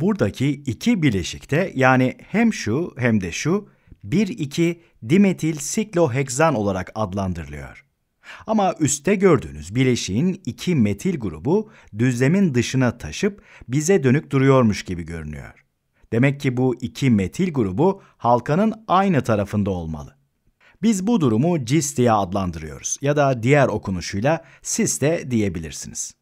Buradaki iki bileşikte yani hem şu hem de şu 1,2 dimetil sikloheksan olarak adlandırılıyor. Ama üstte gördüğünüz bileşiğin iki metil grubu düzlemin dışına taşıp bize dönük duruyormuş gibi görünüyor. Demek ki bu iki metil grubu halkanın aynı tarafında olmalı. Biz bu durumu cis diye adlandırıyoruz ya da diğer okunuşuyla sis de diyebilirsiniz.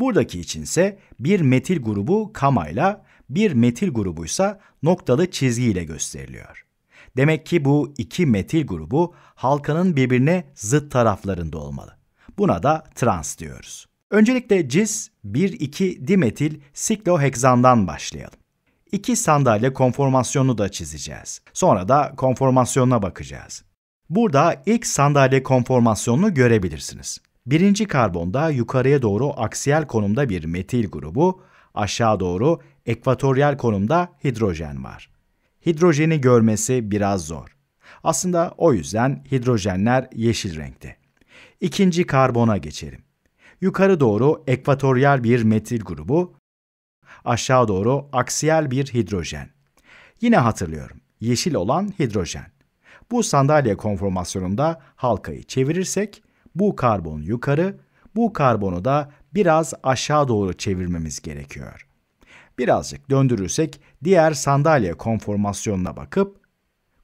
Buradaki içinse bir metil grubu kamayla, bir metil grubuysa noktalı çizgiyle gösteriliyor. Demek ki bu iki metil grubu halkanın birbirine zıt taraflarında olmalı. Buna da trans diyoruz. Öncelikle cis 1,2 dimetil sikloheksandan başlayalım. İki sandalye konformasyonunu da çizeceğiz. Sonra da konformasyonuna bakacağız. Burada ilk sandalye konformasyonunu görebilirsiniz. Birinci karbonda yukarıya doğru aksiyel konumda bir metil grubu, aşağı doğru ekvatoryal konumda hidrojen var. Hidrojeni görmesi biraz zor. Aslında o yüzden hidrojenler yeşil renkte. İkinci karbona geçelim. Yukarı doğru ekvatoryal bir metil grubu, aşağı doğru aksiyel bir hidrojen. Yine hatırlıyorum, yeşil olan hidrojen. Bu sandalye konformasyonunda halkayı çevirirsek bu karbonu yukarı, bu karbonu da biraz aşağı doğru çevirmemiz gerekiyor. Birazcık döndürürsek diğer sandalye konformasyonuna bakıp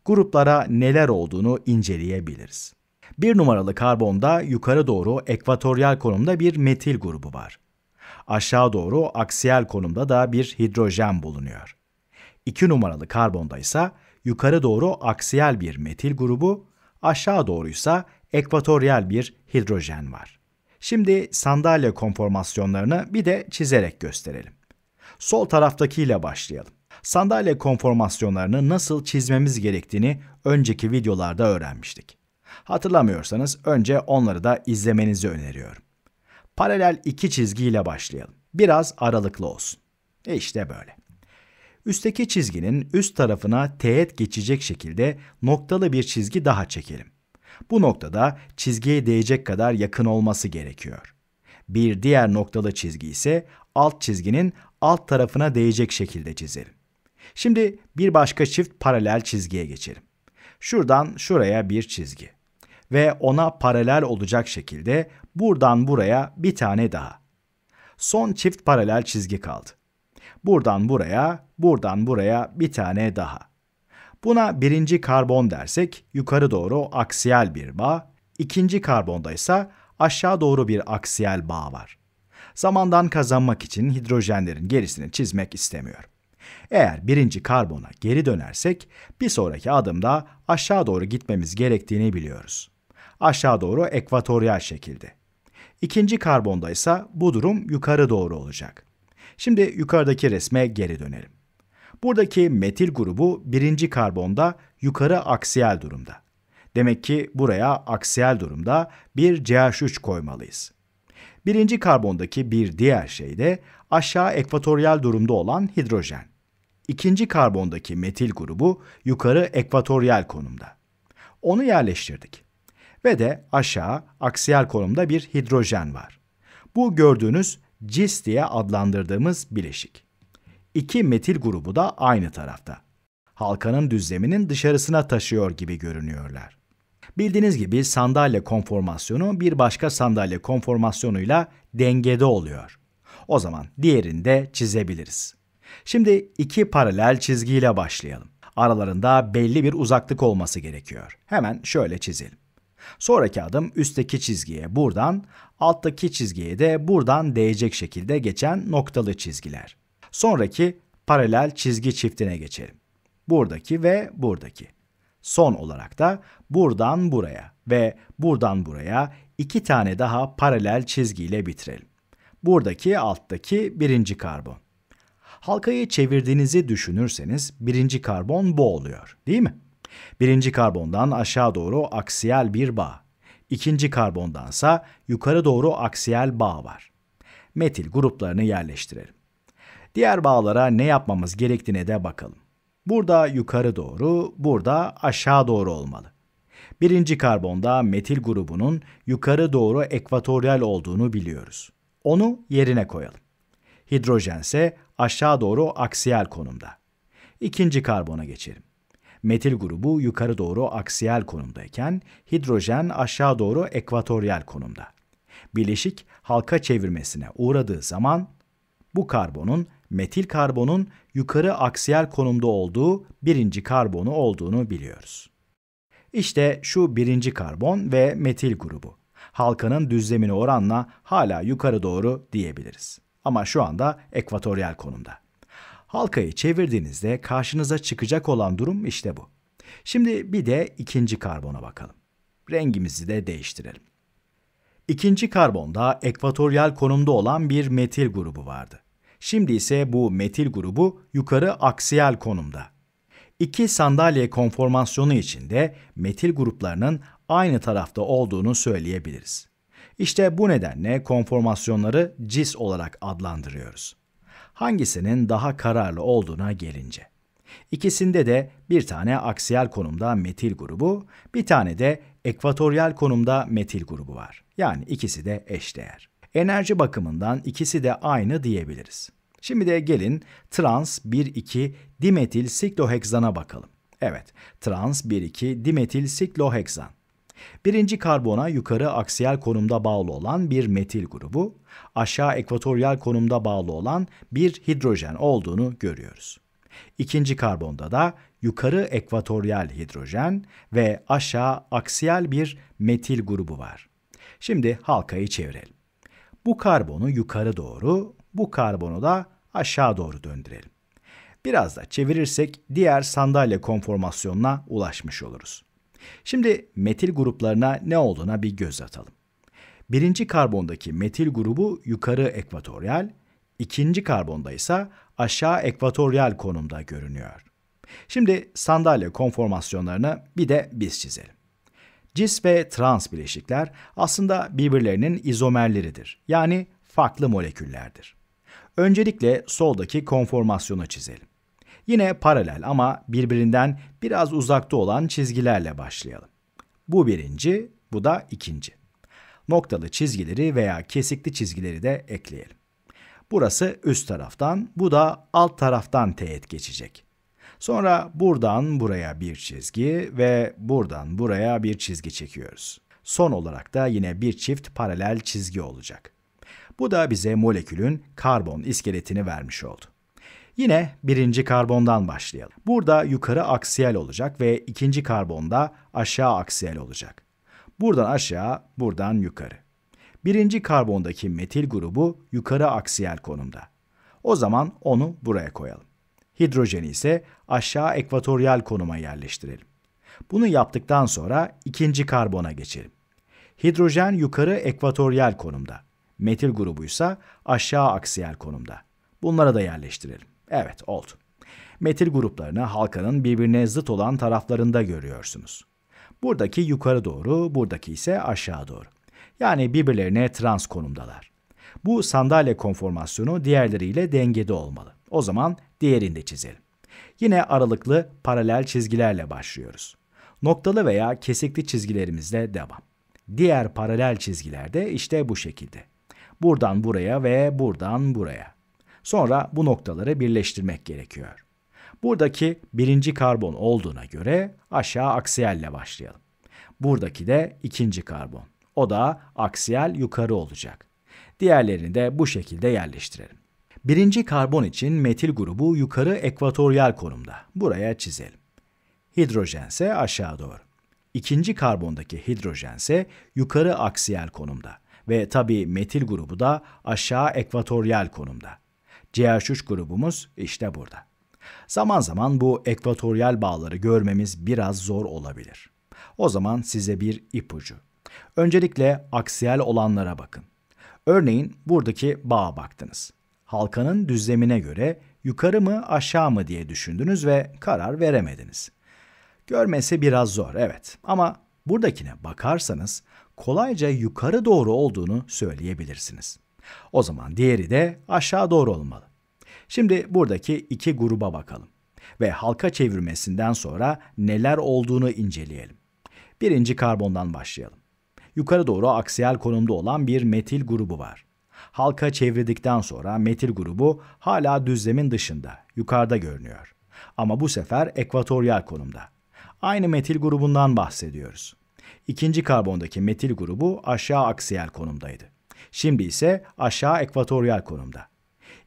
gruplara neler olduğunu inceleyebiliriz. Bir numaralı karbonda yukarı doğru ekvatoryal konumda bir metil grubu var. Aşağı doğru aksiyel konumda da bir hidrojen bulunuyor. 2 numaralı karbonda ise yukarı doğru aksiyel bir metil grubu, aşağı doğru ise ekvatoryal bir hidrojen var. Şimdi sandalye konformasyonlarını bir de çizerek gösterelim. Sol taraftakiyle başlayalım. Sandalye konformasyonlarını nasıl çizmemiz gerektiğini önceki videolarda öğrenmiştik. Hatırlamıyorsanız önce onları da izlemenizi öneriyorum. Paralel iki çizgiyle başlayalım. Biraz aralıklı olsun. E işte böyle. Üstteki çizginin üst tarafına teğet geçecek şekilde noktalı bir çizgi daha çekelim. Bu noktada çizgiye değecek kadar yakın olması gerekiyor. Bir diğer noktalı çizgi ise alt çizginin alt tarafına değecek şekilde çizelim. Şimdi bir başka çift paralel çizgiye geçelim. Şuradan şuraya bir çizgi ve ona paralel olacak şekilde buradan buraya bir tane daha. Son çift paralel çizgi kaldı. Buradan buraya, buradan buraya bir tane daha. Buna birinci karbon dersek yukarı doğru aksiyel bir bağ, ikinci karbonda ise aşağı doğru bir aksiyel bağ var. Zamandan kazanmak için hidrojenlerin gerisini çizmek istemiyorum. Eğer birinci karbona geri dönersek bir sonraki adımda aşağı doğru gitmemiz gerektiğini biliyoruz. Aşağı doğru ekvatoryal şekilde. İkinci karbonda ise bu durum yukarı doğru olacak. Şimdi yukarıdaki resme geri dönelim. Buradaki metil grubu birinci karbonda yukarı aksiyel durumda. Demek ki buraya aksiyel durumda bir CH3 koymalıyız. Birinci karbondaki bir diğer şey de aşağı ekvatoryal durumda olan hidrojen. İkinci karbondaki metil grubu yukarı ekvatoryal konumda. Onu yerleştirdik. Ve de aşağı aksiyel konumda bir hidrojen var. Bu gördüğünüz cis diye adlandırdığımız bileşik. İki metil grubu da aynı tarafta. Halkanın düzleminin dışarısına taşıyor gibi görünüyorlar. Bildiğiniz gibi sandalye konformasyonu bir başka sandalye konformasyonuyla dengede oluyor. O zaman diğerini de çizebiliriz. Şimdi iki paralel çizgiyle başlayalım. Aralarında belli bir uzaklık olması gerekiyor. Hemen şöyle çizelim. Sonraki adım üstteki çizgiye buradan, alttaki çizgiye de buradan değecek şekilde geçen noktalı çizgiler. Sonraki paralel çizgi çiftine geçelim. Buradaki ve buradaki. Son olarak da buradan buraya ve buradan buraya iki tane daha paralel çizgiyle bitirelim. Buradaki alttaki birinci karbon. Halkayı çevirdiğinizi düşünürseniz birinci karbon bu oluyor değil mi? Birinci karbondan aşağı doğru aksiyel bir bağ. İkinci karbondansa yukarı doğru aksiyel bağ var. Metil gruplarını yerleştirelim. Diğer bağlara ne yapmamız gerektiğine de bakalım. Burada yukarı doğru, burada aşağı doğru olmalı. Birinci karbonda metil grubunun yukarı doğru ekvatoryal olduğunu biliyoruz. Onu yerine koyalım. Hidrojen ise aşağı doğru aksiyel konumda. İkinci karbona geçelim. Metil grubu yukarı doğru aksiyel konumdayken hidrojen aşağı doğru ekvatoryal konumda. Bileşik halka çevirmesine uğradığı zaman bu karbonun metil karbonun yukarı aksiyel konumda olduğu birinci karbonu olduğunu biliyoruz. İşte şu birinci karbon ve metil grubu. Halkanın düzlemini oranla hala yukarı doğru diyebiliriz. Ama şu anda ekvatoryal konumda. Halkayı çevirdiğinizde karşınıza çıkacak olan durum işte bu. Şimdi bir de ikinci karbona bakalım. Rengimizi de değiştirelim. İkinci karbonda ekvatoryal konumda olan bir metil grubu vardı. Şimdi ise bu metil grubu yukarı aksiyel konumda. İki sandalye konformasyonu içinde metil gruplarının aynı tarafta olduğunu söyleyebiliriz. İşte bu nedenle konformasyonları cis olarak adlandırıyoruz. Hangisinin daha kararlı olduğuna gelince. İkisinde de bir tane aksiyel konumda metil grubu, bir tane de ekvatoryal konumda metil grubu var. Yani ikisi de eşdeğer. Enerji bakımından ikisi de aynı diyebiliriz. Şimdi de gelin trans 1,2 dimetil siklohekzana bakalım. Evet, trans 1,2 dimetil siklohekzan. Birinci karbona yukarı aksiyel konumda bağlı olan bir metil grubu, aşağı ekvatoryal konumda bağlı olan bir hidrojen olduğunu görüyoruz. İkinci karbonda da yukarı ekvatoryal hidrojen ve aşağı aksiyel bir metil grubu var. Şimdi halkayı çevirelim. Bu karbonu yukarı doğru, bu karbonu da aşağı doğru döndürelim. Biraz da çevirirsek diğer sandalye konformasyonuna ulaşmış oluruz. Şimdi metil gruplarına ne olduğuna bir göz atalım. Birinci karbondaki metil grubu yukarı ekvatoryal, ikinci karbonda ise aşağı ekvatoryal konumda görünüyor. Şimdi sandalye konformasyonlarını bir de biz çizelim. Cis ve trans bileşikler aslında birbirlerinin izomerleridir. Yani farklı moleküllerdir. Öncelikle soldaki konformasyonu çizelim. Yine paralel ama birbirinden biraz uzakta olan çizgilerle başlayalım. Bu birinci, bu da ikinci. Noktalı çizgileri veya kesikli çizgileri de ekleyelim. Burası üst taraftan, bu da alt taraftan teğet geçecek. Sonra buradan buraya bir çizgi ve buradan buraya bir çizgi çekiyoruz. Son olarak da yine bir çift paralel çizgi olacak. Bu da bize molekülün karbon iskeletini vermiş oldu. Yine birinci karbondan başlayalım. Burada yukarı aksiyel olacak ve ikinci karbonda aşağı aksiyel olacak. Buradan aşağı, buradan yukarı. Birinci karbondaki metil grubu yukarı aksiyel konumda. O zaman onu buraya koyalım hidrojeni ise aşağı ekvatoryal konuma yerleştirelim. Bunu yaptıktan sonra ikinci karbona geçelim. Hidrojen yukarı ekvatoryal konumda. Metil grubu ise aşağı aksiyel konumda. Bunlara da yerleştirelim. Evet oldu. Metil gruplarını halkanın birbirine zıt olan taraflarında görüyorsunuz. Buradaki yukarı doğru, buradaki ise aşağı doğru. Yani birbirlerine trans konumdalar. Bu sandalye konformasyonu diğerleriyle dengede olmalı. O zaman diğerini de çizelim. Yine aralıklı paralel çizgilerle başlıyoruz. Noktalı veya kesikli çizgilerimizle devam. Diğer paralel çizgilerde işte bu şekilde. Buradan buraya ve buradan buraya. Sonra bu noktaları birleştirmek gerekiyor. Buradaki birinci karbon olduğuna göre aşağı aksiyalle başlayalım. Buradaki de ikinci karbon. O da aksiyel yukarı olacak. Diğerlerini de bu şekilde yerleştirelim. Birinci karbon için metil grubu yukarı ekvatoryal konumda. Buraya çizelim. Hidrojen ise aşağı doğru. İkinci karbondaki hidrojen ise yukarı aksiyel konumda ve tabi metil grubu da aşağı ekvatoryal konumda. CH3 grubumuz işte burada. Zaman zaman bu ekvatoryal bağları görmemiz biraz zor olabilir. O zaman size bir ipucu. Öncelikle aksiyel olanlara bakın. Örneğin buradaki bağa baktınız halkanın düzlemine göre yukarı mı aşağı mı diye düşündünüz ve karar veremediniz. Görmesi biraz zor evet ama buradakine bakarsanız kolayca yukarı doğru olduğunu söyleyebilirsiniz. O zaman diğeri de aşağı doğru olmalı. Şimdi buradaki iki gruba bakalım ve halka çevirmesinden sonra neler olduğunu inceleyelim. Birinci karbondan başlayalım. Yukarı doğru aksiyel konumda olan bir metil grubu var halka çevirdikten sonra metil grubu hala düzlemin dışında, yukarıda görünüyor. Ama bu sefer ekvatoryal konumda. Aynı metil grubundan bahsediyoruz. İkinci karbondaki metil grubu aşağı aksiyel konumdaydı. Şimdi ise aşağı ekvatoryal konumda.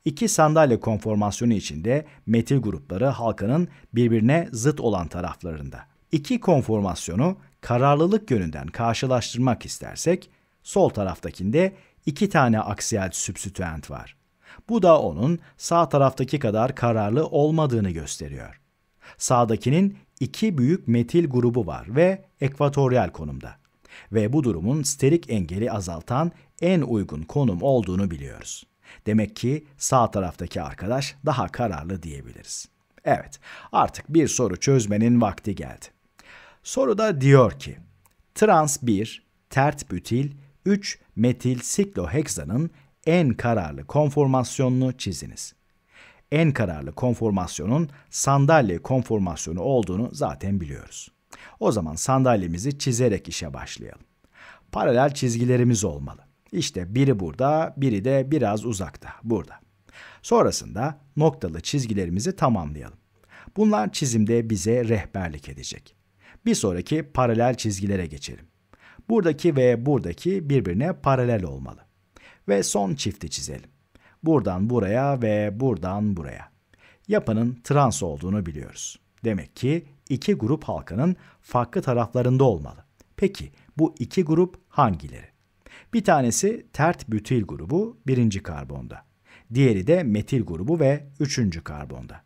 İki sandalye konformasyonu içinde metil grupları halkanın birbirine zıt olan taraflarında. İki konformasyonu kararlılık yönünden karşılaştırmak istersek sol taraftakinde iki tane aksiyel substituent var. Bu da onun sağ taraftaki kadar kararlı olmadığını gösteriyor. Sağdakinin iki büyük metil grubu var ve ekvatoryal konumda. Ve bu durumun sterik engeli azaltan en uygun konum olduğunu biliyoruz. Demek ki sağ taraftaki arkadaş daha kararlı diyebiliriz. Evet, artık bir soru çözmenin vakti geldi. Soruda diyor ki, trans 1, tert butil 3 metil sikloheksanın en kararlı konformasyonunu çiziniz. En kararlı konformasyonun sandalye konformasyonu olduğunu zaten biliyoruz. O zaman sandalyemizi çizerek işe başlayalım. Paralel çizgilerimiz olmalı. İşte biri burada, biri de biraz uzakta, burada. Sonrasında noktalı çizgilerimizi tamamlayalım. Bunlar çizimde bize rehberlik edecek. Bir sonraki paralel çizgilere geçelim. Buradaki ve buradaki birbirine paralel olmalı. Ve son çifti çizelim. Buradan buraya ve buradan buraya. Yapının trans olduğunu biliyoruz. Demek ki iki grup halkanın farklı taraflarında olmalı. Peki bu iki grup hangileri? Bir tanesi tert bütil grubu birinci karbonda. Diğeri de metil grubu ve üçüncü karbonda.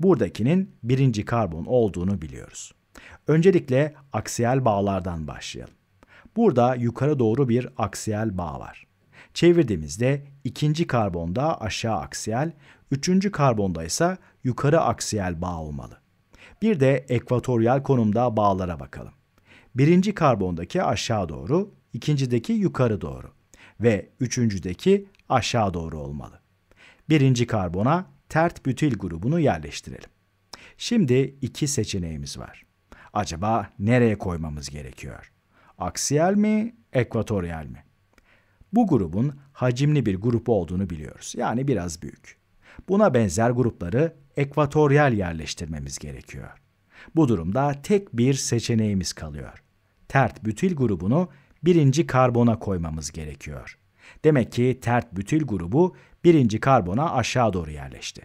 Buradakinin birinci karbon olduğunu biliyoruz. Öncelikle aksiyel bağlardan başlayalım. Burada yukarı doğru bir aksiyel bağ var. Çevirdiğimizde ikinci karbonda aşağı aksiyel, üçüncü karbonda ise yukarı aksiyel bağ olmalı. Bir de ekvatoryal konumda bağlara bakalım. Birinci karbondaki aşağı doğru, ikincideki yukarı doğru ve üçüncüdeki aşağı doğru olmalı. Birinci karbona tert bütil grubunu yerleştirelim. Şimdi iki seçeneğimiz var. Acaba nereye koymamız gerekiyor? Aksiyel mi, ekvatoryal mi? Bu grubun hacimli bir grup olduğunu biliyoruz. Yani biraz büyük. Buna benzer grupları ekvatoryal yerleştirmemiz gerekiyor. Bu durumda tek bir seçeneğimiz kalıyor. Tert bütil grubunu birinci karbona koymamız gerekiyor. Demek ki tert bütil grubu birinci karbona aşağı doğru yerleşti.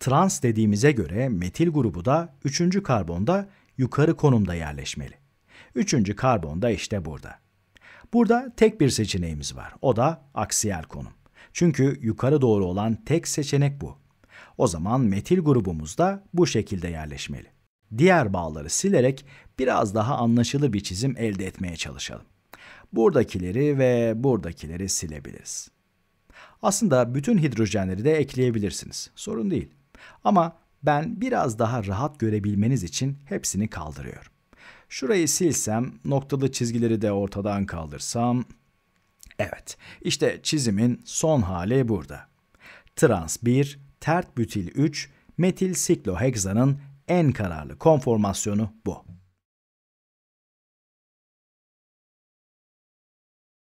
Trans dediğimize göre metil grubu da üçüncü karbonda yukarı konumda yerleşmeli. Üçüncü karbon da işte burada. Burada tek bir seçeneğimiz var. O da aksiyel konum. Çünkü yukarı doğru olan tek seçenek bu. O zaman metil grubumuz da bu şekilde yerleşmeli. Diğer bağları silerek biraz daha anlaşılı bir çizim elde etmeye çalışalım. Buradakileri ve buradakileri silebiliriz. Aslında bütün hidrojenleri de ekleyebilirsiniz. Sorun değil. Ama ben biraz daha rahat görebilmeniz için hepsini kaldırıyorum. Şurayı silsem, noktalı çizgileri de ortadan kaldırsam. Evet, işte çizimin son hali burada. Trans 1, tert butil 3, metil sikloheksanın en kararlı konformasyonu bu.